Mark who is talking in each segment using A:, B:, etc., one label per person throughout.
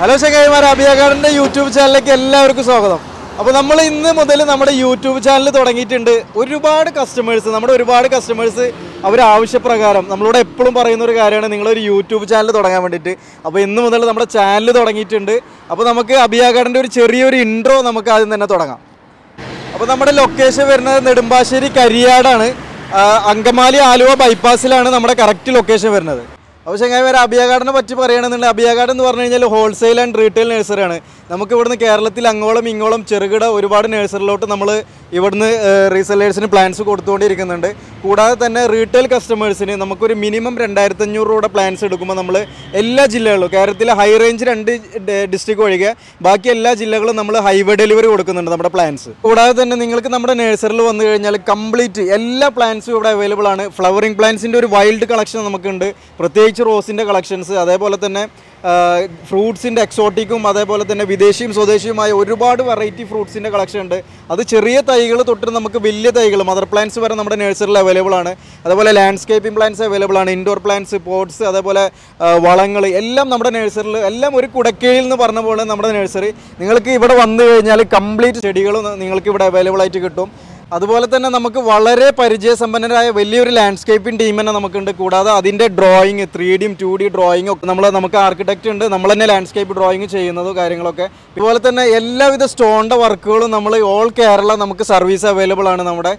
A: hello ചങ്ങായിമാർ അഭിയാകാടിൻ്റെ YouTube ചാനലിലേക്ക് എല്ലാവർക്കും സ്വാഗതം അപ്പോൾ നമ്മൾ ഇന്ന് മുതൽ നമ്മുടെ യൂട്യൂബ് ചാനൽ തുടങ്ങിയിട്ടുണ്ട് ഒരുപാട് കസ്റ്റമേഴ്സ് നമ്മുടെ ഒരുപാട് കസ്റ്റമേഴ്സ് അവർ ആവശ്യപ്രകാരം നമ്മളോട് എപ്പോഴും പറയുന്ന ഒരു കാര്യമാണ് നിങ്ങളൊരു യൂട്യൂബ് ചാനൽ തുടങ്ങാൻ വേണ്ടിയിട്ട് അപ്പോൾ ഇന്ന് മുതൽ നമ്മുടെ ചാനൽ തുടങ്ങിയിട്ടുണ്ട് അപ്പോൾ നമുക്ക് അഭിയാകാടിൻ്റെ ഒരു ചെറിയൊരു ഇൻട്രോ നമുക്ക് ആദ്യം തന്നെ തുടങ്ങാം അപ്പോൾ നമ്മുടെ ലൊക്കേഷൻ വരുന്നത് നെടുമ്പാശ്ശേരി കരിയാടാണ് അങ്കമാലി ആലുവ ബൈപ്പാസിലാണ് നമ്മുടെ കറക്റ്റ് ലൊക്കേഷൻ വരുന്നത് അപ്പോൾ ചങ്ങായി വരെ പറ്റി പറയുകയാണെന്നുണ്ടെങ്കിൽ അബിയാഗാർഡ് എന്ന് പറഞ്ഞു കഴിഞ്ഞാൽ ഹോൾസെയിൽ ആൻഡ് റീറ്റെയിൽ നഴ്സറിയാണ് നമുക്ക് ഇവിടുന്ന് കേരളത്തിൽ അങ്ങോളം ഇങ്ങോളം ചെറുകിട ഒരുപാട് നഴ്സറിലോട്ട് നമ്മൾ ഇവിടുന്ന് റീസെല്ലേഴ്സിന് പ്ലാൻസ് കൊടുത്തുകൊണ്ടിരിക്കുന്നുണ്ട് കൂടാതെ തന്നെ റീറ്റെയിൽ കസ്റ്റമേഴ്സിന് നമുക്കൊരു മിനിമം രണ്ടായിരത്തഞ്ഞൂറ് രൂപയുടെ പ്ലാൻസ് എടുക്കുമ്പോൾ നമ്മൾ എല്ലാ ജില്ലകളിലും കേരളത്തിലെ ഹൈ റേഞ്ച് രണ്ട് ഡിസ്ട്രിക്ട് ഒഴികെ ബാക്കി എല്ലാ ജില്ലകളും നമ്മൾ ഹൈവേ ഡെലിവറി കൊടുക്കുന്നുണ്ട് നമ്മുടെ പ്ലാൻസ് കൂടാതെ തന്നെ നിങ്ങൾക്ക് നമ്മുടെ നഴ്സറിൽ വന്നു കഴിഞ്ഞാൽ കംപ്ലീറ്റ് എല്ലാ പ്ലാൻസും ഇവിടെ അവൈലബിൾ ആണ് ഫ്ലവറിംഗ് പ്ലാൻസിൻ്റെ ഒരു വൈൽഡ് കളക്ഷൻ നമുക്കുണ്ട് പ്രത്യേകിച്ച് റോസിൻ്റെ കളക്ഷൻസ് അതേപോലെ തന്നെ ഫ്രൂട്ട്സിൻ്റെ എക്സോട്ടിക്കും അതേപോലെ തന്നെ വിദേശിയും സ്വദേശിയുമായ ഒരുപാട് വെറൈറ്റി ഫ്രൂട്ട്സിൻ്റെ കളക്ഷൻ ഉണ്ട് അത് ചെറിയ തൈകൾ തൊട്ട് നമുക്ക് വലിയ തൈകൾ മദർ പ്ലാന്റ്സ് വരെ നമ്മുടെ നഴ്സറിയിൽ അവൈലബിൾ ആണ് അതുപോലെ ലാൻഡ്സ്കേപ്പിംഗ് പ്ലാന്റ്സ് അവൈലബിൾ ആണ് ഇൻഡോർ പ്ലാന്റ്സ് പോട്ട്സ് അതേപോലെ വളങ്ങൾ എല്ലാം നമ്മുടെ നഴ്സറിയിൽ എല്ലാം ഒരു കുടക്കീഴിൽ എന്ന് പറഞ്ഞ പോലെ നമ്മുടെ നഴ്സറി നിങ്ങൾക്ക് ഇവിടെ വന്നു കഴിഞ്ഞാൽ കംപ്ലീറ്റ് ചെടികളും നിങ്ങൾക്ക് ഇവിടെ അവൈലബിൾ ആയിട്ട് കിട്ടും അതുപോലെ തന്നെ നമുക്ക് വളരെ പരിചയസമ്പന്നരായ വലിയൊരു ലാൻഡ്സ്കേപ്പിംഗ് ടീം തന്നെ നമുക്കുണ്ട് കൂടാതെ അതിൻ്റെ ഡ്രോയിങ് ത്രീ ഡിയും ടു ഡി ഡ്രോയിങ് ഒക്കെ നമ്മൾ നമുക്ക് ആർക്കിടെക്റ്റ് ഉണ്ട് നമ്മൾ തന്നെ ലാൻഡ്സ്കേപ്പ് ഡ്രോയിങ് ചെയ്യുന്നതും കാര്യങ്ങളൊക്കെ അതുപോലെ തന്നെ എല്ലാവിധ സ്റ്റോണിൻ്റെ വർക്കുകളും നമ്മൾ ഓൾ കേരള നമുക്ക് സർവീസ് അവൈലബിൾ ആണ് നമ്മുടെ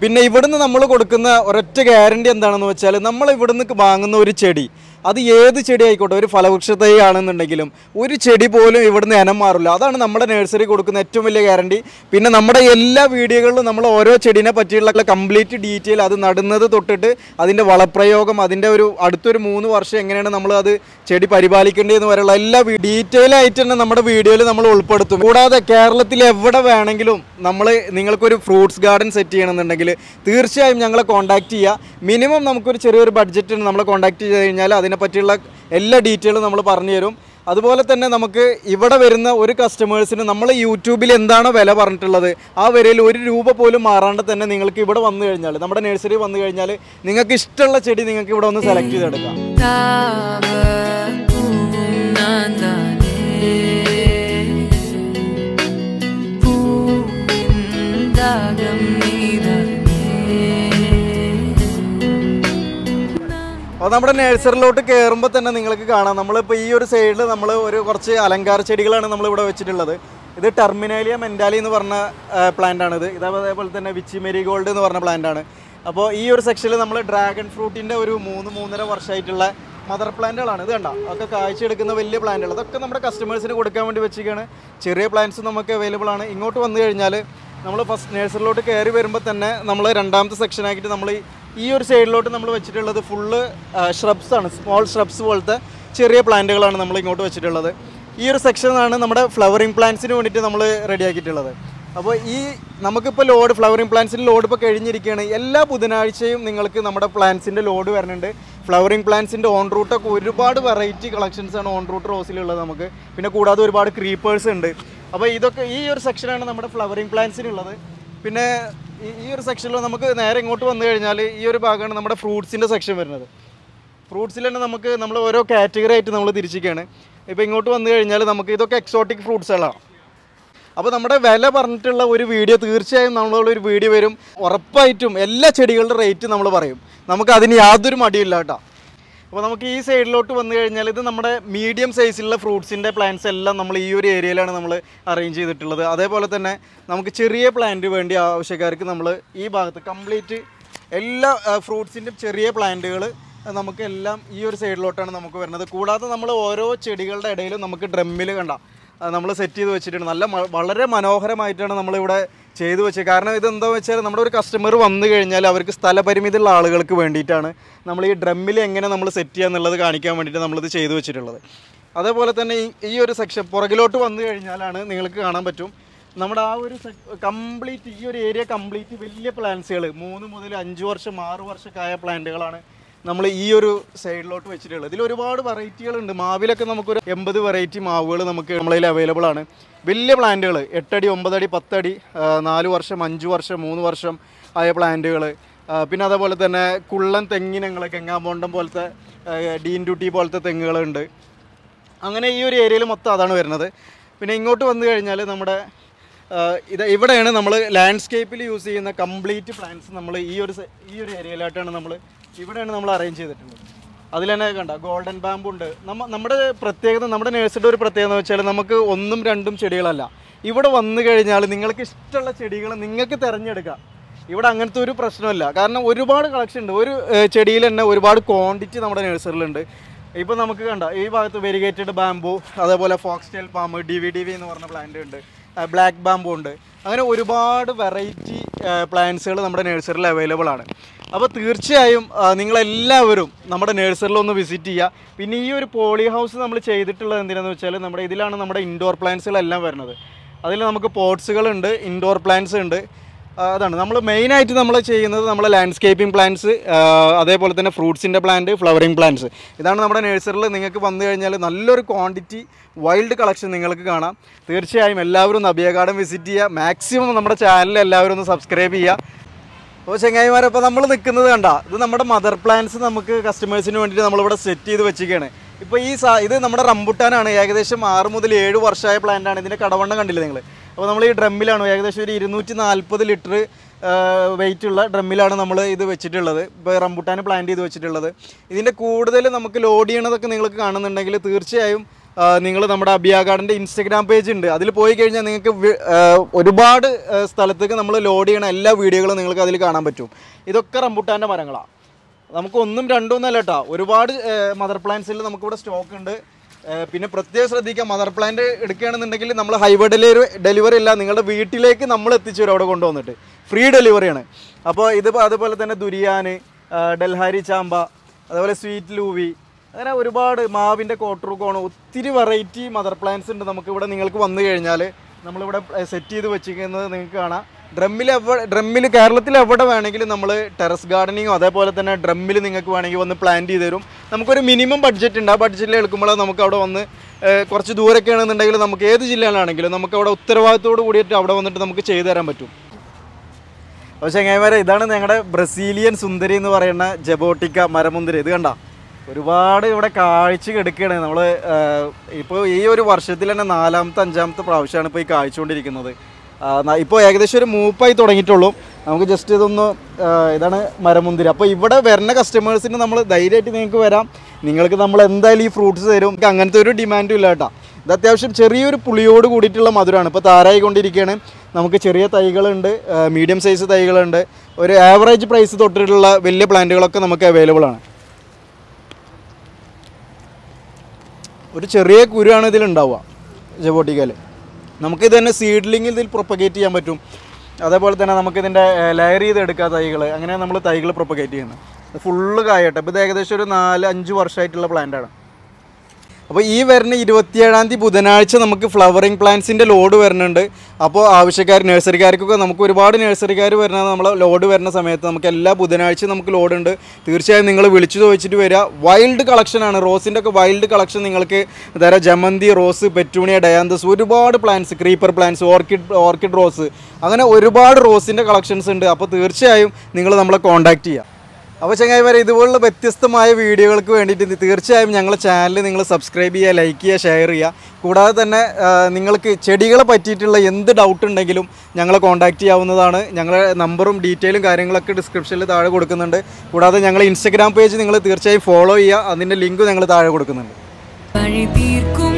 A: പിന്നെ ഇവിടുന്ന് നമ്മൾ കൊടുക്കുന്ന ഒരൊറ്റ ഗ്യാരണ്ടി എന്താണെന്ന് വെച്ചാൽ നമ്മൾ ഇവിടുന്ന് വാങ്ങുന്ന ഒരു ചെടി അത് ഏത് ചെടി ആയിക്കോട്ടെ ഒരു ഫലവൃക്ഷ ആണെന്നുണ്ടെങ്കിലും ഒരു ചെടി പോലും ഇവിടുന്ന് ഇനം മാറില്ല അതാണ് നമ്മുടെ നഴ്സറി കൊടുക്കുന്ന ഏറ്റവും വലിയ ഗ്യാരണ്ടി പിന്നെ നമ്മുടെ എല്ലാ വീഡിയോകളിലും നമ്മൾ ഓരോ ചെടീനെ പറ്റിയുള്ള കംപ്ലീറ്റ് ഡീറ്റെയിൽ അത് നടുന്നത് തൊട്ടിട്ട് അതിൻ്റെ വളപ്രയോഗം അതിൻ്റെ ഒരു അടുത്തൊരു മൂന്ന് വർഷം എങ്ങനെയാണ് നമ്മൾ അത് ചെടി പരിപാലിക്കേണ്ടതെന്ന് വരെയുള്ള എല്ലാ ഡീറ്റെയിൽ ആയിട്ട് തന്നെ നമ്മുടെ വീഡിയോയിൽ നമ്മൾ ഉൾപ്പെടുത്തും കൂടാതെ കേരളത്തിൽ എവിടെ വേണമെങ്കിലും നമ്മൾ നിങ്ങൾക്കൊരു ഫ്രൂട്ട്സ് ഗാർഡൻ സെറ്റ് ചെയ്യണമെന്നുണ്ടെങ്കിൽ തീർച്ചയായും ഞങ്ങളെ കോൺടാക്റ്റ് ചെയ്യുക മിനിമം നമുക്കൊരു ചെറിയൊരു ബഡ്ജറ്റിന് നമ്മളെ കോൺടാക്റ്റ് ചെയ്ത് കഴിഞ്ഞാൽ അതിനെപ്പറ്റിയുള്ള എല്ലാ ഡീറ്റെയിലും നമ്മൾ പറഞ്ഞു തരും അതുപോലെ തന്നെ നമുക്ക് ഇവിടെ വരുന്ന ഒരു കസ്റ്റമേഴ്സിന് നമ്മൾ യൂട്യൂബിൽ എന്താണോ വില പറഞ്ഞിട്ടുള്ളത് ആ വിലയിൽ ഒരു രൂപ പോലും മാറാണ്ട് തന്നെ നിങ്ങൾക്ക് ഇവിടെ വന്നു കഴിഞ്ഞാൽ നമ്മുടെ നഴ്സറി വന്നു കഴിഞ്ഞാൽ നിങ്ങൾക്ക് ഇഷ്ടമുള്ള ചെടി നിങ്ങൾക്ക് ഇവിടെ ഒന്ന് സെലക്ട് ചെയ്തെടുക്കാം അപ്പോൾ നമ്മുടെ നേഴ്സറിയിലോട്ട് കയറുമ്പോൾ തന്നെ നിങ്ങൾക്ക് കാണാം നമ്മളിപ്പോൾ ഈ ഒരു സൈഡിൽ നമ്മൾ ഒരു കുറച്ച് അലങ്കാര ചെടികളാണ് നമ്മളിവിടെ വെച്ചിട്ടുള്ളത് ഇത് ടെർമിനേലിയ മെൻറ്റാലി എന്ന് പറഞ്ഞ ആണിത് ഇത് അതേപോലെ തന്നെ വിച്ചി മെരി ഗോൾഡ് എന്ന് പറഞ്ഞ പ്ലാന്റാണ് അപ്പോൾ ഈ ഒരു സെക്ഷനിൽ നമ്മൾ ഡ്രാഗൺ ഫ്രൂട്ടിൻ്റെ ഒരു മൂന്ന് മൂന്നര വർഷമായിട്ടുള്ള മദർ പ്ലാന്റുകളാണ് ഇത് കണ്ട കാഴ്ച കാഴ്ചയെടുക്കുന്ന വലിയ പ്ലാന്റുകൾ അതൊക്കെ നമ്മുടെ കസ്റ്റമേഴ്സിന് കൊടുക്കാൻ വേണ്ടി വെച്ചിരിക്കുകയാണ് ചെറിയ പ്ലാന്റ്സ് നമുക്ക് അവൈലബിൾ ആണ് ഇങ്ങോട്ട് വന്നു കഴിഞ്ഞാൽ നമ്മൾ ഫസ്റ്റ് നേഴ്സറിയിലോട്ട് കയറി വരുമ്പോൾ തന്നെ നമ്മൾ രണ്ടാമത്തെ സെക്ഷനാക്കിയിട്ട് നമ്മൾ ഈ ഒരു സൈഡിലോട്ട് നമ്മൾ വെച്ചിട്ടുള്ളത് ഫുള്ള് ഷ്രബ്സ് ആണ് സ്മോൾ ഷ്രബ്സ് പോലത്തെ ചെറിയ പ്ലാന്റുകളാണ് നമ്മൾ ഇങ്ങോട്ട് വെച്ചിട്ടുള്ളത് ഈ ഒരു സെക്ഷനാണ് നമ്മുടെ ഫ്ലവറിംഗ് പ്ലാന്റ്സിന് വേണ്ടിയിട്ട് നമ്മൾ റെഡിയാക്കിയിട്ടുള്ളത് അപ്പോൾ ഈ നമുക്കിപ്പോൾ ലോഡ് ഫ്ലവറിംഗ് പ്ലാന്റ്സിൻ്റെ ലോഡ് ഇപ്പോൾ കഴിഞ്ഞിരിക്കുകയാണ് എല്ലാ ബുധനാഴ്ചയും നിങ്ങൾക്ക് നമ്മുടെ പ്ലാന്റ്സിൻ്റെ ലോഡ് വരുന്നുണ്ട് ഫ്ലവറിംഗ് പ്ലാന്റ്സിൻ്റെ ഓൺ റൂട്ടൊക്കെ ഒരുപാട് വെറൈറ്റി കളക്ഷൻസാണ് ഓൺ റൂട്ട് റോസിലുള്ളത് നമുക്ക് പിന്നെ കൂടാതെ ഒരുപാട് ക്രീപ്പേഴ്സ് ഉണ്ട് അപ്പോൾ ഇതൊക്കെ ഈ ഒരു സെക്ഷനാണ് നമ്മുടെ ഫ്ലവറിംഗ് പ്ലാന്റ്സിനുള്ളത് പിന്നെ ഈ ഒരു സെക്ഷനിൽ നമുക്ക് നേരെ ഇങ്ങോട്ട് വന്നു കഴിഞ്ഞാൽ ഈ ഒരു ഭാഗമാണ് നമ്മുടെ ഫ്രൂട്ട്സിൻ്റെ സെക്ഷൻ വരുന്നത് ഫ്രൂട്ട്സിൽ തന്നെ നമുക്ക് നമ്മൾ ഓരോ കാറ്റഗറി ആയിട്ട് നമ്മൾ തിരിച്ചിരിക്കുകയാണ് ഇപ്പോൾ ഇങ്ങോട്ട് വന്നു കഴിഞ്ഞാൽ നമുക്ക് ഇതൊക്കെ എക്സോട്ടിക് ഫ്രൂട്ട്സുകളാണ് അപ്പോൾ നമ്മുടെ വില പറഞ്ഞിട്ടുള്ള ഒരു വീഡിയോ തീർച്ചയായും നമ്മളൊരു വീഡിയോ വരും ഉറപ്പായിട്ടും എല്ലാ ചെടികളുടെ റേറ്റ് നമ്മൾ പറയും നമുക്ക് അതിന് യാതൊരു മടിയില്ല കേട്ടോ അപ്പോൾ നമുക്ക് ഈ സൈഡിലോട്ട് വന്നു കഴിഞ്ഞാൽ ഇത് നമ്മുടെ മീഡിയം സൈസിലുള്ള ഫ്രൂട്ട്സിൻ്റെ പ്ലാന്റ്സ് എല്ലാം നമ്മൾ ഈ ഒരു ഏരിയയിലാണ് നമ്മൾ അറേഞ്ച് ചെയ്തിട്ടുള്ളത് അതേപോലെ തന്നെ നമുക്ക് ചെറിയ പ്ലാന്റ് വേണ്ടി ആവശ്യക്കാർക്ക് നമ്മൾ ഈ ഭാഗത്ത് കംപ്ലീറ്റ് എല്ലാ ഫ്രൂട്ട്സിൻ്റെ ചെറിയ പ്ലാന്റുകൾ നമുക്ക് എല്ലാം ഈ ഒരു സൈഡിലോട്ടാണ് നമുക്ക് വരുന്നത് കൂടാതെ നമ്മൾ ഓരോ ചെടികളുടെ ഇടയിലും നമുക്ക് ഡ്രമ്മിൽ കണ്ടാം നമ്മൾ സെറ്റ് ചെയ്ത് വെച്ചിട്ടുണ്ട് നല്ല വളരെ മനോഹരമായിട്ടാണ് നമ്മളിവിടെ ചെയ്തു വെച്ചത് കാരണം ഇതെന്താ വെച്ചാൽ നമ്മുടെ ഒരു കസ്റ്റമർ വന്നു കഴിഞ്ഞാൽ അവർക്ക് സ്ഥലപരിമിതിയുള്ള ആളുകൾക്ക് വേണ്ടിയിട്ടാണ് നമ്മൾ ഈ ഡ്രമ്മിൽ എങ്ങനെ നമ്മൾ സെറ്റ് ചെയ്യുക എന്നുള്ളത് കാണിക്കാൻ വേണ്ടിയിട്ട് നമ്മളിത് ചെയ്തു വെച്ചിട്ടുള്ളത് അതേപോലെ തന്നെ ഈ ഒരു സെക്ഷൻ പുറകിലോട്ട് വന്നു കഴിഞ്ഞാലാണ് നിങ്ങൾക്ക് കാണാൻ പറ്റും നമ്മുടെ ആ ഒരു കംപ്ലീറ്റ് ഈ ഒരു ഏരിയ കംപ്ലീറ്റ് വലിയ പ്ലാന്റ്സുകൾ മൂന്ന് മുതൽ അഞ്ച് വർഷം ആറ് വർഷമൊക്കെ ആയ പ്ലാന്റുകളാണ് നമ്മൾ ഈ ഒരു സൈഡിലോട്ട് വെച്ചിട്ടുള്ളത് ഇതിൽ ഒരുപാട് വെറൈറ്റികളുണ്ട് മാവിലൊക്കെ നമുക്കൊരു എൺപത് വെറൈറ്റി മാവുകൾ നമുക്ക് നമ്മളതിൽ അവൈലബിൾ ആണ് വലിയ പ്ലാന്റുകൾ എട്ടടി ഒമ്പതടി പത്തടി നാല് വർഷം അഞ്ച് വർഷം മൂന്ന് വർഷം ആയ പ്ലാന്റുകൾ പിന്നെ അതേപോലെ തന്നെ കുള്ളൻ തെങ്ങിനങ്ങൾ കെങ്ങാമ്പോണ്ടം പോലത്തെ ഡീൻ ഡ്യൂട്ടി പോലത്തെ തെങ്ങുകളുണ്ട് അങ്ങനെ ഈ ഒരു ഏരിയയിൽ മൊത്തം അതാണ് വരുന്നത് പിന്നെ ഇങ്ങോട്ട് വന്നു കഴിഞ്ഞാൽ നമ്മുടെ ഇത് ഇവിടെയാണ് നമ്മൾ ലാൻഡ്സ്കേപ്പിൽ യൂസ് ചെയ്യുന്ന കംപ്ലീറ്റ് പ്ലാന്റ്സ് നമ്മൾ ഈ ഒരു ഈ ഒരു ഏരിയയിലായിട്ടാണ് നമ്മൾ ഇവിടെയാണ് നമ്മൾ അറേഞ്ച് ചെയ്തിട്ടുള്ളത് അതിൽ തന്നെ കണ്ട ഗോൾഡൻ ബാമ്പുണ്ട് നമ്മ നമ്മുടെ പ്രത്യേകത നമ്മുടെ നേഴ്സറിയുടെ ഒരു പ്രത്യേകത എന്ന് വെച്ചാൽ നമുക്ക് ഒന്നും രണ്ടും ചെടികളല്ല ഇവിടെ വന്നു കഴിഞ്ഞാൽ നിങ്ങൾക്ക് ഇഷ്ടമുള്ള ചെടികൾ നിങ്ങൾക്ക് തിരഞ്ഞെടുക്കാം ഇവിടെ അങ്ങനത്തെ ഒരു പ്രശ്നമില്ല കാരണം ഒരുപാട് കളക്ഷൻ ഉണ്ട് ഒരു ചെടിയിൽ തന്നെ ഒരുപാട് ക്വാണ്ടിറ്റി നമ്മുടെ നഴ്സറിയിലുണ്ട് ഇപ്പോൾ നമുക്ക് കണ്ട ഈ ഭാഗത്ത് വെരിഗേറ്റഡ് ബാമ്പു അതേപോലെ ഫോക്സ്റ്റൈൽ പാമ്പ് ഡി വി ഡി വി എന്ന് പറഞ്ഞ പ്ലാന്റ് ഉണ്ട് ബ്ലാക്ക് ബാംബു ഉണ്ട് അങ്ങനെ ഒരുപാട് വെറൈറ്റി പ്ലാന്റ്സുകൾ നമ്മുടെ നഴ്സറിയിൽ അവൈലബിൾ ആണ് അപ്പോൾ തീർച്ചയായും നിങ്ങളെല്ലാവരും നമ്മുടെ നഴ്സറിൽ ഒന്ന് വിസിറ്റ് ചെയ്യുക പിന്നെ ഈ ഒരു പോളി ഹൗസ് നമ്മൾ ചെയ്തിട്ടുള്ളത് എന്തിനാന്ന് വെച്ചാൽ നമ്മുടെ ഇതിലാണ് നമ്മുടെ ഇൻഡോർ പ്ലാന്റ്സുകളെല്ലാം വരുന്നത് അതിൽ നമുക്ക് പോട്ട്സുകളുണ്ട് ഇൻഡോർ പ്ലാന്റ്സ് ഉണ്ട് അതാണ് നമ്മൾ മെയിനായിട്ട് നമ്മൾ ചെയ്യുന്നത് നമ്മൾ ലാൻഡ്സ്കേപ്പിംഗ് പ്ലാന്റ്സ് അതേപോലെ തന്നെ ഫ്രൂട്ട്സിൻ്റെ പ്ലാന്റ് ഫ്ലവറിംഗ് പ്ലാന്റ്സ് ഇതാണ് നമ്മുടെ നഴ്സറിയിൽ നിങ്ങൾക്ക് വന്നു കഴിഞ്ഞാൽ നല്ലൊരു ക്വാണ്ടിറ്റി വൈൽഡ് കളക്ഷൻ നിങ്ങൾക്ക് കാണാം തീർച്ചയായും എല്ലാവരും നബിയ ഗാർഡൻ വിസിറ്റ് ചെയ്യുക മാക്സിമം നമ്മുടെ ചാനൽ എല്ലാവരും ഒന്ന് സബ്സ്ക്രൈബ് ചെയ്യുക അപ്പോൾ ചങ്ങായിമാരെ അപ്പോൾ നമ്മൾ നിൽക്കുന്നത് കണ്ട ഇത് നമ്മുടെ മദർ പ്ലാന്റ്സ് നമുക്ക് കസ്റ്റമേഴ്സിന് വേണ്ടിയിട്ട് നമ്മളിവിടെ സെറ്റ് ചെയ്ത് വെച്ചിരിക്കുകയാണ് ഇപ്പോൾ ഈ ഇത് നമ്മുടെ റംബുട്ടാനാണ് ഏകദേശം ആറ് മുതൽ ഏഴ് വർഷമായ പ്ലാന്റാണ് ഇതിൻ്റെ കടവണ്ണം കണ്ടില്ലേ നിങ്ങൾ അപ്പോൾ നമ്മൾ ഈ ഡ്രമ്മിലാണ് ഏകദേശം ഒരു ഇരുന്നൂറ്റി നാൽപ്പത് ലിറ്റർ വെയിറ്റ് ഉള്ള ഡ്രമ്മിലാണ് നമ്മൾ ഇത് വെച്ചിട്ടുള്ളത് ഇപ്പോൾ റംബുട്ടാൻ പ്ലാന്റ് ചെയ്ത് വെച്ചിട്ടുള്ളത് ഇതിൻ്റെ കൂടുതൽ നമുക്ക് ലോഡ് ചെയ്യണതൊക്കെ നിങ്ങൾക്ക് കാണുന്നുണ്ടെങ്കിൽ തീർച്ചയായും നിങ്ങൾ നമ്മുടെ അബിയാഗാർഡിൻ്റെ ഇൻസ്റ്റഗ്രാം പേജ് ഉണ്ട് അതിൽ പോയി കഴിഞ്ഞാൽ നിങ്ങൾക്ക് ഒരുപാട് സ്ഥലത്തേക്ക് നമ്മൾ ലോഡ് ചെയ്യണ എല്ലാ വീഡിയോകളും നിങ്ങൾക്ക് അതിൽ കാണാൻ പറ്റും ഇതൊക്കെ റംബുട്ടാൻ്റെ മരങ്ങളാണ് നമുക്ക് ഒന്നും രണ്ടും ഒന്നല്ല കേട്ടോ ഒരുപാട് മദർ പ്ലാന്റ്സിൽ നമുക്കിവിടെ സ്റ്റോക്ക് ഉണ്ട് പിന്നെ പ്രത്യേകം ശ്രദ്ധിക്കുക മദർ പ്ലാന്റ് എടുക്കുകയാണെന്നുണ്ടെങ്കിൽ നമ്മൾ ഹൈവേഡിലെ ഒരു ഡെലിവറി ഇല്ല നിങ്ങളുടെ വീട്ടിലേക്ക് നമ്മൾ എത്തിച്ചു അവിടെ കൊണ്ടുവന്നിട്ട് ഫ്രീ ഡെലിവറിയാണ് അപ്പോൾ ഇത് അതുപോലെ തന്നെ ദുരിയാന് ഡൽഹാരി ചാമ്പ അതുപോലെ സ്വീറ്റ് ലൂവി അങ്ങനെ ഒരുപാട് മാവിൻ്റെ കോട്ടറുക്കോണ് ഒത്തിരി വെറൈറ്റി മദർ പ്ലാന്റ്സ് ഉണ്ട് നമുക്കിവിടെ നിങ്ങൾക്ക് വന്നു കഴിഞ്ഞാൽ നമ്മളിവിടെ സെറ്റ് ചെയ്ത് വെച്ചിരിക്കുന്നത് നിങ്ങൾക്ക് കാണാം ഡ്രമ്മിൽ എവിടെ ഡ്രമ്മിൽ കേരളത്തിൽ എവിടെ വേണമെങ്കിലും നമ്മൾ ടെറസ് ഗാർഡനിങ്ങോ അതേപോലെ തന്നെ ഡ്രമ്മിൽ നിങ്ങൾക്ക് വേണമെങ്കിൽ വന്ന് പ്ലാന്റ് ചെയ്ത് തരും നമുക്കൊരു മിനിമം ബഡ്ജറ്റ് ഉണ്ട് ആ ബഡ്ജറ്റിൽ എടുക്കുമ്പോൾ നമുക്ക് അവിടെ വന്ന് കുറച്ച് ദൂരൊക്കെ ആണെന്നുണ്ടെങ്കിൽ നമുക്ക് ഏത് ജില്ലയിലാണെങ്കിലും നമുക്ക് അവിടെ ഉത്തരവാദിത്തോട് കൂടിയിട്ട് അവിടെ വന്നിട്ട് നമുക്ക് ചെയ്തു തരാൻ പറ്റും അപ്പോൾ ചങ്ങായിമാരെ ഇതാണ് ഞങ്ങളുടെ ബ്രസീലിയൻ സുന്ദരി എന്ന് പറയുന്ന ജബോട്ടിക്ക മരമുന്തിരി ഇത് കണ്ട ഒരുപാട് ഇവിടെ കാഴ്ച കെടുക്കുകയാണ് നമ്മൾ ഇപ്പോൾ ഈ ഒരു വർഷത്തിൽ തന്നെ നാലാമത്തെ അഞ്ചാമത്തെ പ്രാവശ്യമാണ് ഇപ്പോൾ ഈ കാഴ്ചകൊണ്ടിരിക്കുന്നത് ഇപ്പോൾ ഏകദേശം ഒരു മൂപ്പായി തുടങ്ങിയിട്ടുള്ളൂ നമുക്ക് ജസ്റ്റ് ഇതൊന്ന് ഇതാണ് മരമുന്തിരി അപ്പോൾ ഇവിടെ വരുന്ന കസ്റ്റമേഴ്സിന് നമ്മൾ ധൈര്യമായിട്ട് നിങ്ങൾക്ക് വരാം നിങ്ങൾക്ക് നമ്മൾ എന്തായാലും ഈ ഫ്രൂട്ട്സ് തരും അങ്ങനത്തെ ഒരു ഡിമാൻഡും ഇല്ല കേട്ടോ ഇത് അത്യാവശ്യം ചെറിയൊരു പുളിയോട് കൂടിയിട്ടുള്ള മധുരമാണ് ഇപ്പോൾ താരായി കൊണ്ടിരിക്കുകയാണ് നമുക്ക് ചെറിയ തൈകളുണ്ട് മീഡിയം സൈസ് തൈകളുണ്ട് ഒരു ആവറേജ് പ്രൈസ് തൊട്ടിട്ടുള്ള വലിയ പ്ലാന്റുകളൊക്കെ നമുക്ക് അവൈലബിൾ ആണ് ഒരു ചെറിയ കുരുവാണ് ഇതിലുണ്ടാവുക ജബോട്ടിക്കയിൽ നമുക്ക് ഇത് തന്നെ സീഡ്ലിങ്ങിൽ ഇതിൽ പ്രൊപ്പഗേറ്റ് ചെയ്യാൻ പറ്റും അതേപോലെ തന്നെ നമുക്കിതിൻ്റെ ലെയർ എടുക്കുക തൈകൾ അങ്ങനെ നമ്മൾ തൈകൾ പ്രൊപ്പഗേറ്റ് ചെയ്യുന്നത് ഫുള്ള് കായട്ടെ ഇപ്പോൾ ഇത് ഏകദേശം ഒരു നാല് അഞ്ച് വർഷമായിട്ടുള്ള പ്ലാന്റാണ് അപ്പോൾ ഈ വരുന്ന ഇരുപത്തിയേഴാം തീയതി ബുധനാഴ്ച നമുക്ക് ഫ്ലവറിങ് പ്ലാന്റ്സിൻ്റെ ലോഡ് വരുന്നുണ്ട് അപ്പോൾ ആവശ്യക്കാർ നഴ്സറിക്കാർക്കൊക്കെ നമുക്ക് ഒരുപാട് നഴ്സറിക്കാർ വരുന്നത് നമ്മൾ ലോഡ് വരുന്ന സമയത്ത് നമുക്ക് എല്ലാ ബുധനാഴ്ചയും നമുക്ക് ലോഡുണ്ട് തീർച്ചയായും നിങ്ങൾ വിളിച്ചു ചോദിച്ചിട്ട് വരിക വൈൽഡ് കളക്ഷനാണ് റോസിൻ്റെ ഒക്കെ വൈൽഡ് കളക്ഷൻ നിങ്ങൾക്ക് തരാം ജമന്തി റോസ് പെറ്റൂണിയ ഡയാന്തസ് ഒരുപാട് plants creeper plants orchid orchid rose അങ്ങനെ ഒരുപാട് റോസിൻ്റെ കളക്ഷൻസ് ഉണ്ട് അപ്പോൾ തീർച്ചയായും നിങ്ങൾ നമ്മളെ കോൺടാക്റ്റ് ചെയ്യുക അപ്പോൾ ചങ്ങായിമാരെ ഇതുപോലുള്ള വ്യത്യസ്തമായ വീഡിയോകൾക്ക് വേണ്ടിയിട്ട് തീർച്ചയായും ഞങ്ങളുടെ ചാനൽ നിങ്ങൾ സബ്സ്ക്രൈബ് ചെയ്യുക ലൈക്ക് ചെയ്യുക ഷെയർ ചെയ്യുക കൂടാതെ തന്നെ നിങ്ങൾക്ക് ചെടികളെ പറ്റിയിട്ടുള്ള എന്ത് ഡൗട്ട് ഉണ്ടെങ്കിലും ഞങ്ങളെ കോൺടാക്റ്റ് ചെയ്യാവുന്നതാണ് ഞങ്ങളുടെ നമ്പറും ഡീറ്റെയിലും കാര്യങ്ങളൊക്കെ ഡിസ്ക്രിപ്ഷനിൽ താഴെ കൊടുക്കുന്നുണ്ട് കൂടാതെ ഞങ്ങളുടെ ഇൻസ്റ്റഗ്രാം പേജ് നിങ്ങൾ തീർച്ചയായും ഫോളോ ചെയ്യുക അതിൻ്റെ ലിങ്ക് ഞങ്ങൾ താഴെ കൊടുക്കുന്നുണ്ട്